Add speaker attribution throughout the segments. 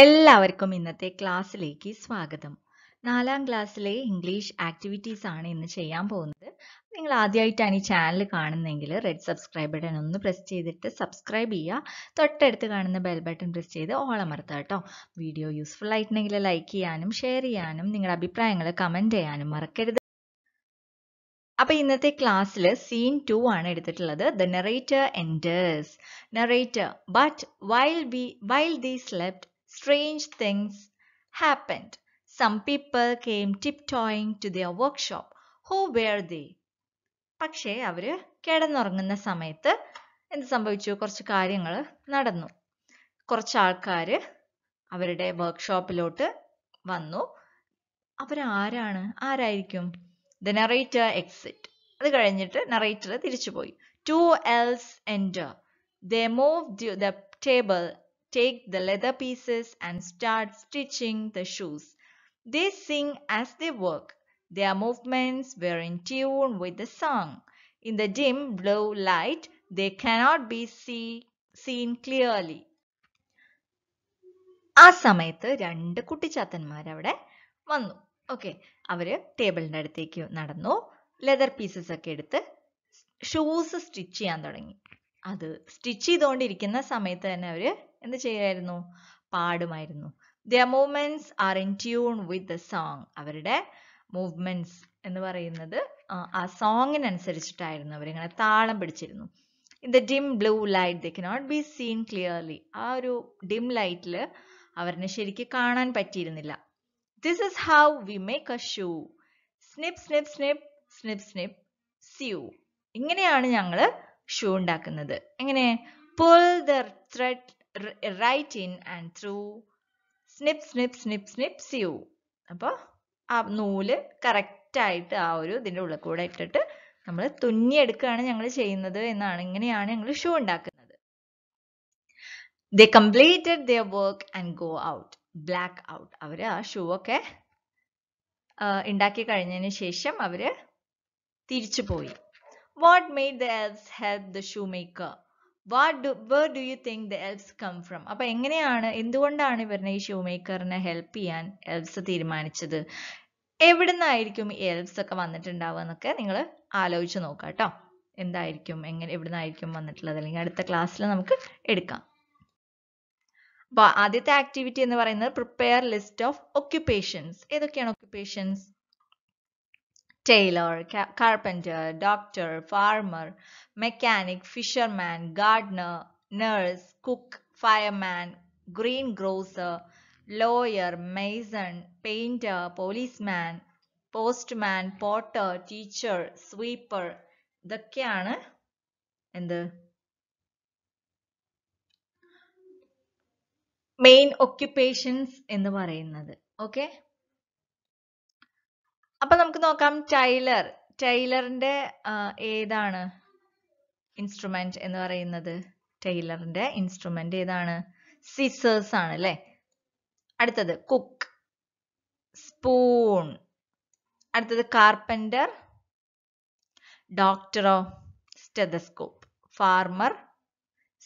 Speaker 1: എല്ലാവർക്കും ഇന്നത്തെ ക്ലാസ്സിലേക്ക് സ്വാഗതം നാലാം ക്ലാസ്സിലെ ഇംഗ്ലീഷ് ആക്ടിവിറ്റീസ് ആണ് ഇന്ന് ചെയ്യാൻ പോകുന്നത് നിങ്ങൾ ആദ്യമായിട്ടാണ് ഈ ചാനൽ കാണുന്നതെങ്കിൽ റെഡ് സബ്സ്ക്രൈബ് ബട്ടൺ ഒന്ന് പ്രസ് ചെയ്തിട്ട് സബ്സ്ക്രൈബ് ചെയ്യുക തൊട്ടടുത്ത് കാണുന്ന ബെൽ ബട്ടൺ പ്രസ് ചെയ്ത് ഓളമർത്തുക കേട്ടോ വീഡിയോ യൂസ്ഫുൾ ആയിട്ടുണ്ടെങ്കിൽ ലൈക്ക് ചെയ്യാനും ഷെയർ ചെയ്യാനും നിങ്ങളുടെ അഭിപ്രായങ്ങൾ കമൻറ്റ് ചെയ്യാനും മറക്കരുത് അപ്പൊ ഇന്നത്തെ ക്ലാസ്സിൽ സീൻ ടു ആണ് എടുത്തിട്ടുള്ളത് the narrator enters narrator but while ബി while they slept strange things happened. Some people came tiptoeing to their workshop. Who were they? പക്ഷേ അവര് കിടന്നുറങ്ങുന്ന സമയത്ത് എന്ത് സംഭവിച്ചു കുറച്ച് കാര്യങ്ങൾ നടന്നു കുറച്ച് ആൾക്കാർ അവരുടെ വർക്ക്ഷോപ്പിലോട്ട് വന്നു അവരാരാണ് ആരായിരിക്കും ദ നറേറ്റർ എക്സിറ്റ് അത് കഴിഞ്ഞിട്ട് നറേറ്റർ തിരിച്ചുപോയി to elves enter they move the table take the leather pieces and start stitching the shoes. They sing as they work. Their movements were in tune with the song. In the dim blue light, they cannot be see, seen clearly. ആ സമയത്ത് രണ്ട് അവിടെ വന്നു okay അവര് ടേബിളിൻ്റെ അടുത്തേക്ക് നടന്നു leather pieces ഒക്കെ എടുത്ത് ഷൂസ് സ്റ്റിച്ച് ചെയ്യാൻ തുടങ്ങി അത് സ്റ്റിച്ച് ചെയ്തുകൊണ്ടിരിക്കുന്ന സമയത്ത് തന്നെ അവര് എന്ത് ചെയ്യുമായിരുന്നു പാടുമായിരുന്നു the movements are in tune with the song അവരുടെ മൂവ്മെന്റ്സ് എന്ന് പറയുന്നത് ആ സോങ്ങിനനുസരിച്ചിട്ടായിരുന്നു അവരിങ്ങനെ താളം പിടിച്ചിരുന്നു in the dim blue light they cannot be seen clearly ആ ഒരു ഡിം ലൈറ്റിൽ അവരിനെ ശരിക്ക് കാണാൻ പറ്റിയിരുന്നില്ല this is how we make a shoe snip snip snip snip snip sew ഇങ്ങനെയാണ് ഞങ്ങള് ഷൂ ഉണ്ടാക്കുന്നത് എങ്ങനെ pull the thread right in and through snip snip snip snip sue അപ്പോൾ ആ നൂല് കറക്റ്റായിട്ട് ആ ഒരു ഇതിൻ്റെ ഉള്ളിൽ കൂടെ ഇട്ടിട്ട് നമ്മൾ തുന്നിയെടുക്കുകയാണ് ഞങ്ങൾ ചെയ്യുന്നത് എന്നാണ് ഇങ്ങനെയാണ് ഞങ്ങൾ ഷൂ ഉണ്ടാക്കുന്നത് the completed the work and go out black out അവർ ആ ഷൂ ഒക്കെ ഉണ്ടാക്കി കഴിഞ്ഞതിന് ശേഷം അവർ തിരിച്ചു പോയി What made the elves help the shoemaker? What do, where do you think the elves come from? അപ്പൊ എങ്ങനെയാണ് എന്തുകൊണ്ടാണ് ഇവരുടെ ഈ ഷൂമേക്കറിനെ ഹെൽപ്പ് ചെയ്യാൻ എൽസ് തീരുമാനിച്ചത് എവിടുന്നായിരിക്കും ഈ എൽസ് ഒക്കെ വന്നിട്ടുണ്ടാവുക എന്നൊക്കെ നിങ്ങൾ ആലോചിച്ച് നോക്കാം കേട്ടോ എന്തായിരിക്കും എങ്ങനെ നിന്നായിരിക്കും വന്നിട്ടുള്ളത് അല്ലെങ്കിൽ അടുത്ത ക്ലാസ്സിൽ നമുക്ക് എടുക്കാം അപ്പോൾ ആദ്യത്തെ ആക്ടിവിറ്റി എന്ന് പറയുന്നത് പ്രിപ്പയർ ലിസ്റ്റ് ഓഫ് ഒക്യുപ്പേഷൻസ് ഏതൊക്കെയാണ് occupations tailor, ca- carpenter, doctor, farmer, mechanic, fisherman, gardener, nurse, cook, fireman, greengrocer, lawyer, mason, painter, policeman, postman, potter, teacher, sweeper ഇതൊക്കെയാണ് എന്ത് മെയിൻ ഒക്യുപ്പേഷൻസ് എന്ന് പറയുന്നത് ഓക്കെ അപ്പൊ നമുക്ക് നോക്കാം ടൈലർ ടൈലറിന്റെ ഏതാണ് ഇൻസ്ട്രുമെന്റ് എന്ന് പറയുന്നത് ടൈലറിന്റെ ഇൻസ്ട്രുമെന്റ് ഏതാണ് സിസേഴ്സ് ആണ് അല്ലെ അടുത്തത് കുക്ക് സ്പൂൺ അടുത്തത് കാർപ്പൻറ്റർ ഡോക്ടറോ സ്റ്റെതസ്കോപ്പ് ഫാർമർ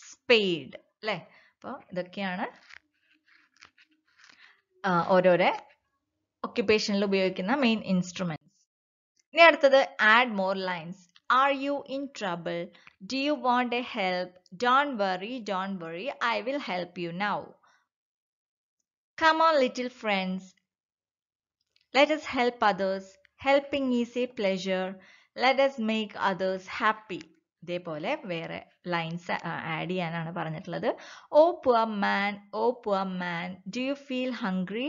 Speaker 1: സ്പെയ്ഡ് അല്ലെ അപ്പോൾ ഇതൊക്കെയാണ് ഓരോരോ ഒക്യുപ്പേഷനിൽ ഉപയോഗിക്കുന്ന മെയിൻ ഇൻസ്ട്രുമെന്റ്സ് ഇനി അടുത്തത് add more lines are you in trouble do you want a help don't worry don't worry I will help you now come on little friends let's help others helping is a pleasure let's make others happy ഇതേപോലെ വേറെ lines add ചെയ്യാനാണ് പറഞ്ഞിട്ടുള്ളത് oh poor man oh poor man do you feel hungry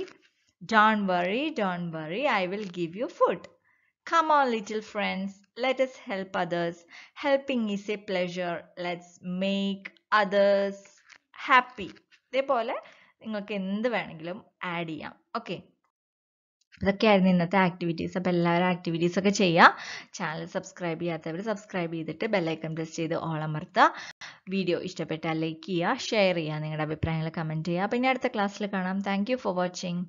Speaker 1: Don't worry, don't worry, I will give you food. Come on, little friends, let us help others. Helping is a pleasure. Let's make others happy. ഇതേപോലെ നിങ്ങൾക്ക് എന്ത് വേണമെങ്കിലും add ചെയ്യാം okay ഇതൊക്കെയായിരുന്നു ഇന്നത്തെ activities അപ്പോൾ എല്ലാവരും activities ഒക്കെ ചെയ്യുക ചാനൽ സബ്സ്ക്രൈബ് ചെയ്യാത്തവർ സബ്സ്ക്രൈബ് ചെയ്തിട്ട് ബെല്ലൈക്കൺ പ്രസ് ചെയ്ത് ഓളമർത്തുക വീഡിയോ ഇഷ്ടപ്പെട്ടാൽ ലൈക്ക് ചെയ്യുക ഷെയർ ചെയ്യുക നിങ്ങളുടെ അഭിപ്രായങ്ങൾ കമൻറ്റ് ചെയ്യുക പിന്നെ അടുത്ത ക്ലാസ്സിൽ കാണാം താങ്ക് ഫോർ വാച്ചിങ്